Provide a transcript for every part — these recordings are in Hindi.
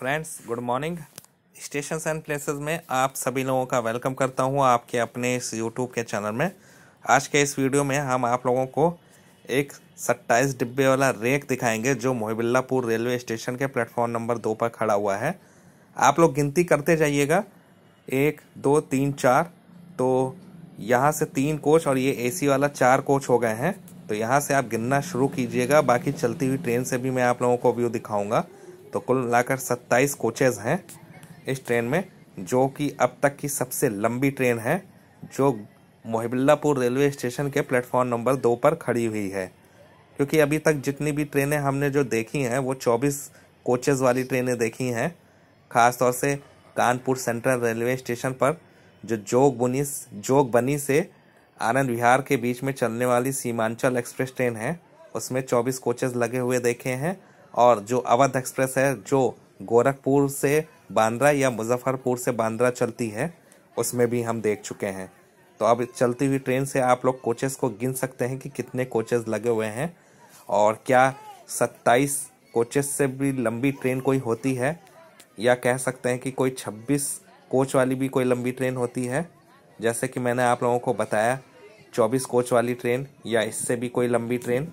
friends good morning station and places में आप सभी लोगों का वेलकम करता हूँ आपके अपने इस यूट्यूब के चैनल में आज के इस वीडियो में हम आप लोगों को एक सत्ताईस डिब्बे वाला रेक दिखाएंगे जो मोहबिल्लापुर रेलवे स्टेशन के प्लेटफॉर्म नंबर दो पर खड़ा हुआ है आप लोग गिनती करते जाइएगा एक दो तीन चार तो यहाँ से तीन कोच और ये ए वाला चार कोच हो गए हैं तो यहाँ से आप गिनना शुरू कीजिएगा बाकी चलती हुई ट्रेन से भी मैं आप लोगों को व्यू दिखाऊंगा तो कुल मिलाकर 27 कोचेज हैं इस ट्रेन में जो कि अब तक की सबसे लंबी ट्रेन है जो मोहिबिल्लापुर रेलवे स्टेशन के प्लेटफॉर्म नंबर दो पर खड़ी हुई है क्योंकि अभी तक जितनी भी ट्रेनें हमने जो देखी हैं वो 24 कोचेज़ वाली ट्रेनें देखी हैं ख़ासतौर से कानपुर सेंट्रल रेलवे स्टेशन पर जो जोग बुनी जोग बनी से आनंद विहार के बीच में चलने वाली सीमांचल एक्सप्रेस ट्रेन है उसमें 24 कोचेज़ लगे हुए देखे हैं और जो अवध एक्सप्रेस है जो गोरखपुर से बांद्रा या मुजफ्फरपुर से बांद्रा चलती है उसमें भी हम देख चुके हैं तो अब चलती हुई ट्रेन से आप लोग कोचेस को गिन सकते हैं कि कितने कोचेस लगे हुए हैं और क्या सत्ताईस कोचेस से भी लंबी ट्रेन कोई होती है या कह सकते हैं कि कोई छब्बीस कोच वाली भी कोई लंबी ट्रेन होती है जैसे कि मैंने आप लोगों को बताया चौबीस कोच वाली ट्रेन या इससे भी कोई लंबी ट्रेन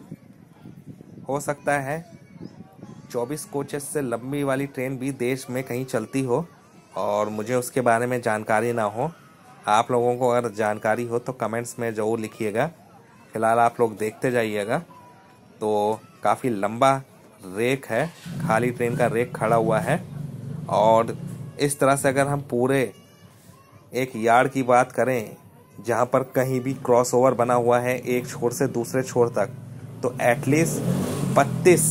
हो सकता है 24 कोचेस से लंबी वाली ट्रेन भी देश में कहीं चलती हो और मुझे उसके बारे में जानकारी ना हो आप लोगों को अगर जानकारी हो तो कमेंट्स में ज़रूर लिखिएगा फ़िलहाल आप लोग देखते जाइएगा तो काफ़ी लंबा रेक है खाली ट्रेन का रेक खड़ा हुआ है और इस तरह से अगर हम पूरे एक यार्ड की बात करें जहाँ पर कहीं भी क्रॉसओवर बना हुआ है एक छोर से दूसरे छोर तक तो एटलीस्ट बत्तीस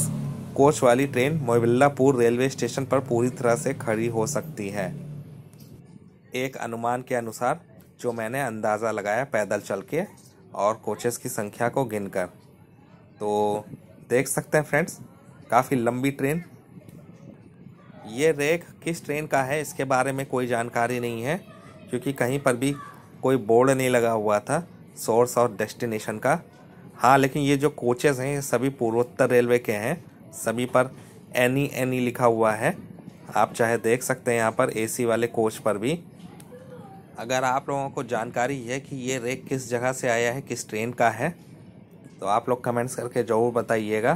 कोच वाली ट्रेन मोबिल्लापुर रेलवे स्टेशन पर पूरी तरह से खड़ी हो सकती है एक अनुमान के अनुसार जो मैंने अंदाज़ा लगाया पैदल चल के और कोचेस की संख्या को गिनकर तो देख सकते हैं फ्रेंड्स काफ़ी लंबी ट्रेन ये रेक किस ट्रेन का है इसके बारे में कोई जानकारी नहीं है क्योंकि कहीं पर भी कोई बोर्ड नहीं लगा हुआ था सोर्स और डेस्टिनेशन का हाँ लेकिन ये जो कोचेज़ हैं ये सभी पूर्वोत्तर रेलवे के हैं सभी पर एनी एनी लिखा हुआ है आप चाहे देख सकते हैं यहाँ पर एसी वाले कोच पर भी अगर आप लोगों को जानकारी है कि ये रेक किस जगह से आया है किस ट्रेन का है तो आप लोग कमेंट्स करके ज़रूर बताइएगा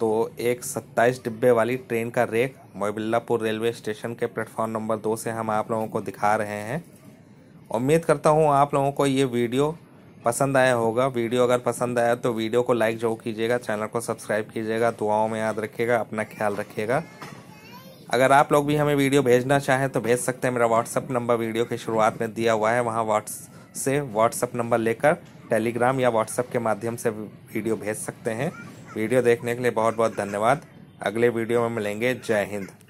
तो एक सत्ताईस डिब्बे वाली ट्रेन का रेक मोबिल्लापुर रेलवे स्टेशन के प्लेटफॉर्म नंबर दो से हम आप लोगों को दिखा रहे हैं उम्मीद करता हूँ आप लोगों को ये वीडियो पसंद आया होगा वीडियो अगर पसंद आया तो वीडियो को लाइक जरूर कीजिएगा चैनल को सब्सक्राइब कीजिएगा दुआओं में याद रखिएगा अपना ख्याल रखिएगा अगर आप लोग भी हमें वीडियो भेजना चाहें तो भेज सकते हैं मेरा व्हाट्सअप नंबर वीडियो की शुरुआत में दिया हुआ है वहाँ व्हाट्स से व्हाट्सअप नंबर लेकर टेलीग्राम या व्हाट्सअप के माध्यम से वीडियो भेज सकते हैं वीडियो देखने के लिए बहुत बहुत धन्यवाद अगले वीडियो में मिलेंगे जय हिंद